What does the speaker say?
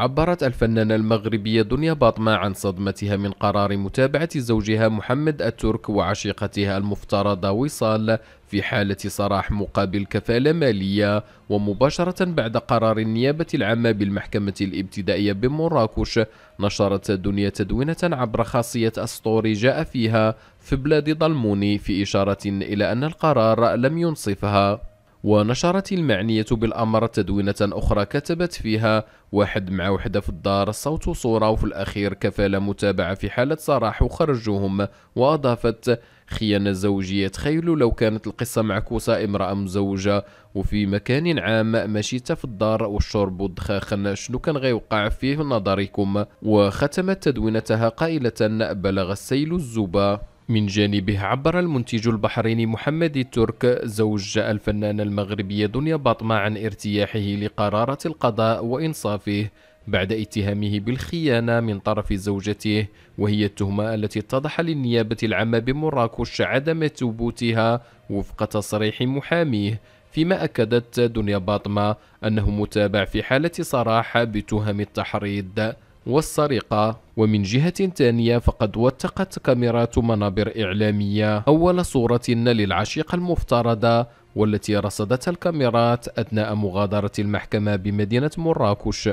عبرت الفنانة المغربية دنيا باطمة عن صدمتها من قرار متابعة زوجها محمد الترك وعشيقتها المفترضة وصال في حالة سراح مقابل كفالة مالية ومباشرة بعد قرار النيابة العامة بالمحكمة الابتدائية بمراكش نشرت دنيا تدوينة عبر خاصية أسطوري جاء فيها في بلاد ضلموني في إشارة إلى أن القرار لم ينصفها ونشرت المعنية بالأمر تدوينة أخرى كتبت فيها واحد مع وحدة في الدار صوت وصورة وفي الأخير كفالة متابعة في حالة صراح وخرجوهم وأضافت خيانة زوجية تخيلوا لو كانت القصة معكوسة امرأة مزوجة وفي مكان عام مشيت في الدار والشرب والدخاخن شنو كان غيوقع فيه نظركم وختمت تدوينتها قائلة بلغ السيل الزبا من جانبه عبر المنتج البحريني محمد الترك زوج الفنانة المغربية دنيا باطمة عن ارتياحه لقرارة القضاء وإنصافه بعد اتهامه بالخيانة من طرف زوجته وهي التهمة التي اتضح للنيابة العامة بمراكش عدم ثبوتها وفق تصريح محاميه فيما أكدت دنيا باطمة أنه متابع في حالة صراحة بتهم التحريض والسرقة ومن جهة ثانية فقد وثقت كاميرات منابر إعلامية أول صورة للعشيقة المفترضة والتي رصدتها الكاميرات أثناء مغادرة المحكمة بمدينة مراكش